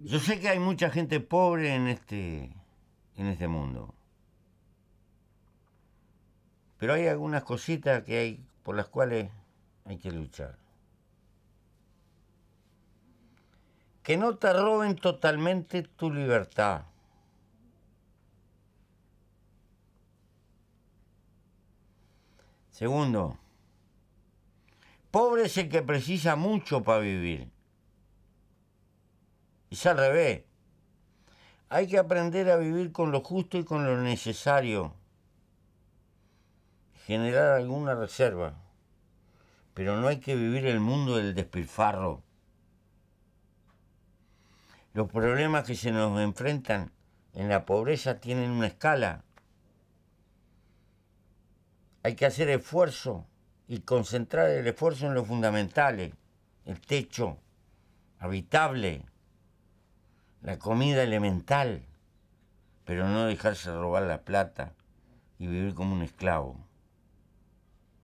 Yo sé que hay mucha gente pobre en este, en este mundo. Pero hay algunas cositas que hay por las cuales hay que luchar. Que no te roben totalmente tu libertad. Segundo, pobre es el que precisa mucho para vivir al revés. Hay que aprender a vivir con lo justo y con lo necesario. Generar alguna reserva. Pero no hay que vivir el mundo del despilfarro. Los problemas que se nos enfrentan en la pobreza tienen una escala. Hay que hacer esfuerzo y concentrar el esfuerzo en lo fundamentales, el techo habitable, la comida elemental, pero no dejarse robar la plata y vivir como un esclavo.